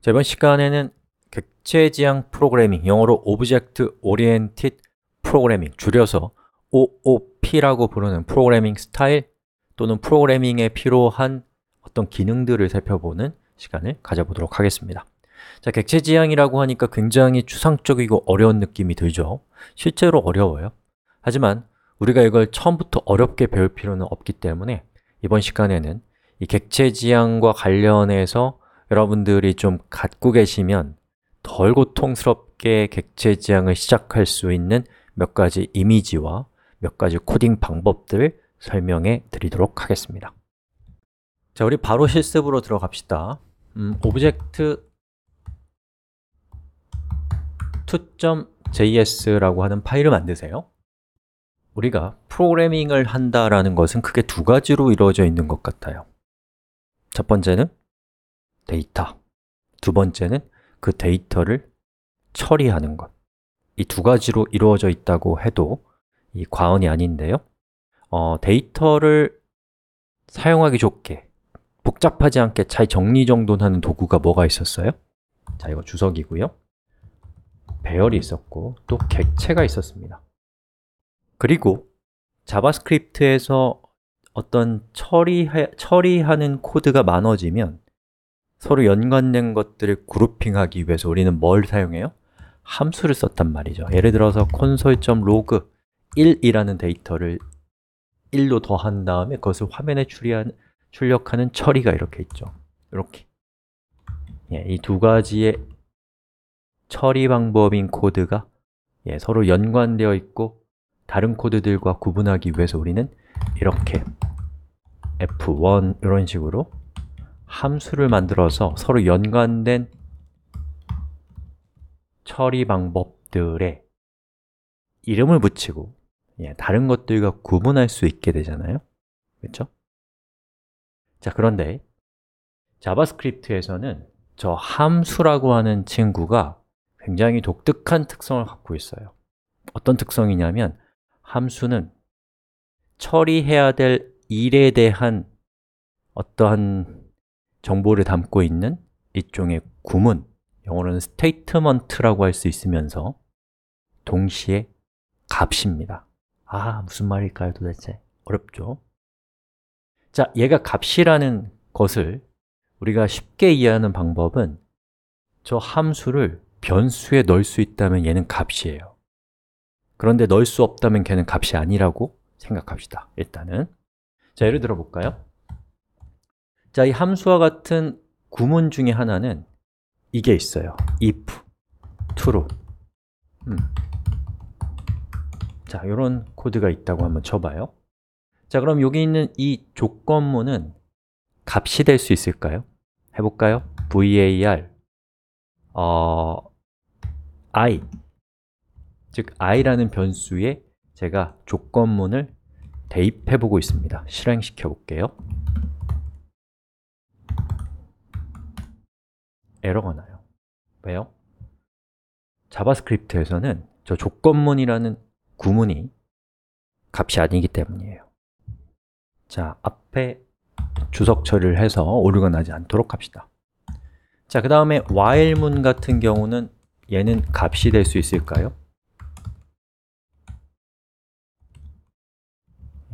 자, 이번 시간에는 객체지향 프로그래밍, 영어로 Object Oriented Programming, 줄여서 OOP라고 부르는 프로그래밍 스타일 또는 프로그래밍에 필요한 어떤 기능들을 살펴보는 시간을 가져보도록 하겠습니다 자, 객체지향이라고 하니까 굉장히 추상적이고 어려운 느낌이 들죠 실제로 어려워요 하지만 우리가 이걸 처음부터 어렵게 배울 필요는 없기 때문에 이번 시간에는 이 객체지향과 관련해서 여러분들이 좀 갖고 계시면 덜 고통스럽게 객체 지향을 시작할 수 있는 몇 가지 이미지와 몇 가지 코딩 방법들을 설명해 드리도록 하겠습니다. 자, 우리 바로 실습으로 들어갑시다. 음, 오브젝트 2.js라고 하는 파일을 만드세요. 우리가 프로그래밍을 한다라는 것은 크게 두 가지로 이루어져 있는 것 같아요. 첫 번째는 데이터 두 번째는 그 데이터를 처리하는 것 이 두 가지로 이루어져 있다고 해도 이 과언이 아닌데요 어, 데이터를 사용하기 좋게 복잡하지 않게 잘 정리정돈하는 도구가 뭐가 있었어요? 자, 이거 주석이고요 배열이 있었고 또 객체가 있었습니다 그리고 자바스크립트에서 어떤 처리하, 처리하는 코드가 많아지면 서로 연관된 것들을 그룹핑하기 위해서 우리는 뭘 사용해요? 함수를 썼단 말이죠 예를 들어서 console.log 1이라는 데이터를 1로 더한 다음에 그것을 화면에 출이한, 출력하는 처리가 이렇게 있죠 이렇게 예, 이두 가지의 처리 방법인 코드가 예, 서로 연관되어 있고 다른 코드들과 구분하기 위해서 우리는 이렇게 F1 이런 식으로 함수를 만들어서 서로 연관된 처리 방법들의 이름을 붙이고 예, 다른 것들과 구분할 수 있게 되잖아요 그렇죠? 자, 그런데 자바스크립트에서는 저 함수라고 하는 친구가 굉장히 독특한 특성을 갖고 있어요 어떤 특성이냐면 함수는 처리해야 될 일에 대한 어떠한 정보를 담고 있는 일종의 구문 영어로는 statement라고 할 수 있으면서 동시에 값입니다 아, 무슨 말일까요 도대체? 어렵죠? 자, 얘가 값이라는 것을 우리가 쉽게 이해하는 방법은 저 함수를 변수에 넣을 수 있다면 얘는 값이에요 그런데 넣을 수 없다면 걔는 값이 아니라고 생각합시다 일단은 자, 예를 들어 볼까요? 자, 이 함수와 같은 구문 중에 하나는 이게 있어요. if, true. 음. 자, 이런 코드가 있다고 한번 쳐봐요. 자, 그럼 여기 있는 이 조건문은 값이 될 수 있을까요? 해볼까요? var 어, i 즉 i라는 변수에 제가 조건문을 대입해 보고 있습니다. 실행시켜 볼게요. 에러가 나요 왜요? 자바스크립트에서는 저 조건문이라는 구문이 값이 아니기 때문이에요 자, 앞에 주석 처리를 해서 오류가 나지 않도록 합시다 자, 그 다음에 while문 같은 경우는 얘는 값이 될 수 있을까요?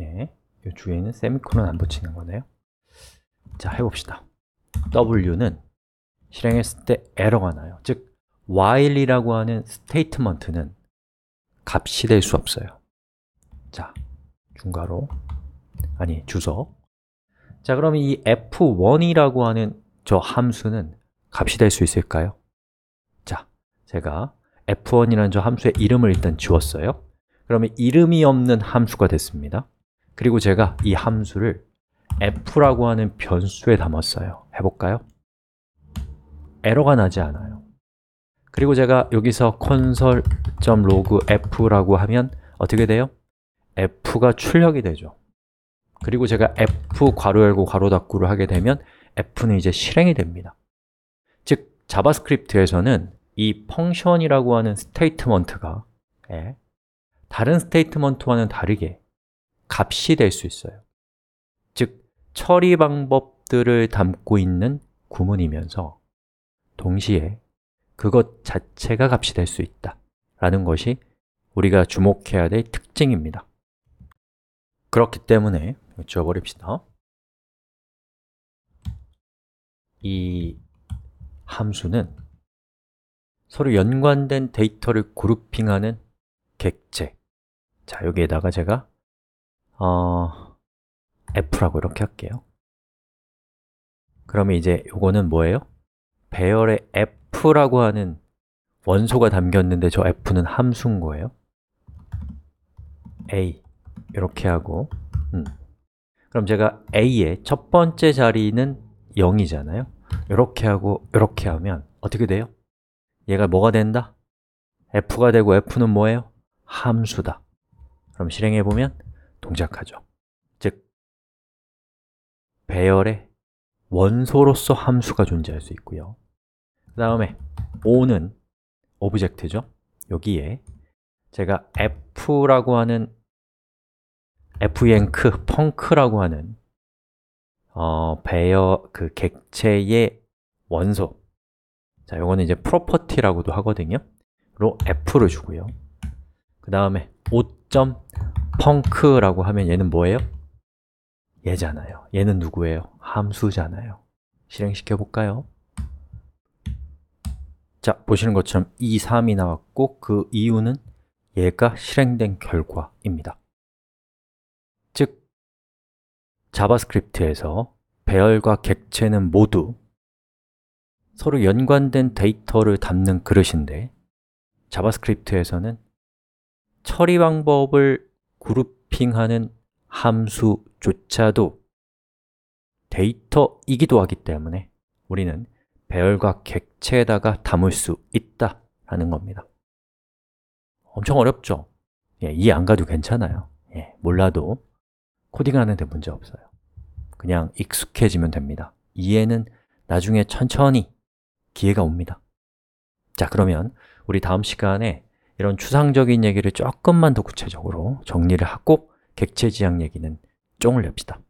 예, 이 주에는 세미콜론 안 붙이는 거네요 자, 해봅시다 w는 실행했을 때 에러가 나요 즉 while이라고 하는 스테이트먼트는 값이 될 수 없어요 자, 중괄호 아니, 주소 자, 그럼 이 f1이라고 하는 저 함수는 값이 될 수 있을까요? 자, 제가 f1이라는 저 함수의 이름을 일단 지웠어요 그러면 이름이 없는 함수가 됐습니다 그리고 제가 이 함수를 f라고 하는 변수에 담았어요 해볼까요? 에러가 나지 않아요 그리고 제가 여기서 console.log f라고 하면 어떻게 돼요? f가 출력이 되죠 그리고 제가 f 괄호 열고 괄호 닫고를 하게 되면 f는 이제 실행이 됩니다 즉, 자바스크립트에서는 이 펑션이라고 하는 스테이트먼트가 예, 다른 스테이트먼트와는 다르게 값이 될 수 있어요 즉, 처리 방법들을 담고 있는 구문이면서 동시에 그것 자체가 값이 될 수 있다 라는 것이 우리가 주목해야 될 특징입니다 그렇기 때문에 지워버립시다 이 함수는 서로 연관된 데이터를 그룹핑하는 객체 자, 여기에다가 제가 어, F라고 이렇게 할게요 그러면 이제 이거는 뭐예요? 배열의 F라고 하는 원소가 담겼는데 저 F는 함수인 거예요 A 이렇게 하고 음. 그럼 제가 A의 첫 번째 자리는 0이잖아요 이렇게 하고 이렇게 하면 어떻게 돼요? 얘가 뭐가 된다? F가 되고 F는 뭐예요? 함수다 그럼 실행해보면 동작하죠 즉, 배열의 원소로서 함수가 존재할 수 있고요 그 다음에 o 는 오브젝트죠 여기에 제가 f라고 하는 fenc, 펑크라고 하는 어, 배어그 객체의 원소 자, 요거는 이제 p p r o e r t 티라고도 하거든요 로 f를 주고요 그 다음에 5.펑크라고 하면 얘는 뭐예요? 얘잖아요 얘는 누구예요? 함수잖아요 실행시켜 볼까요? 자, 보시는 것처럼 2, 3이 나왔고 그 이유는 얘가 실행된 결과입니다. 즉, 자바스크립트에서 배열과 객체는 모두 서로 연관된 데이터를 담는 그릇인데 자바스크립트에서는 처리 방법을 그룹핑하는 함수조차도 데이터이기도 하기 때문에 우리는 배열과 객체에다가 담을 수 있다라는 겁니다 엄청 어렵죠? 예, 이안 가도 괜찮아요 예, 몰라도 코딩하는 데 문제 없어요 그냥 익숙해지면 됩니다 이해는 나중에 천천히 기회가 옵니다 자, 그러면 우리 다음 시간에 이런 추상적인 얘기를 조금만 더 구체적으로 정리를 하고 객체 지향 얘기는 쫑을 냅시다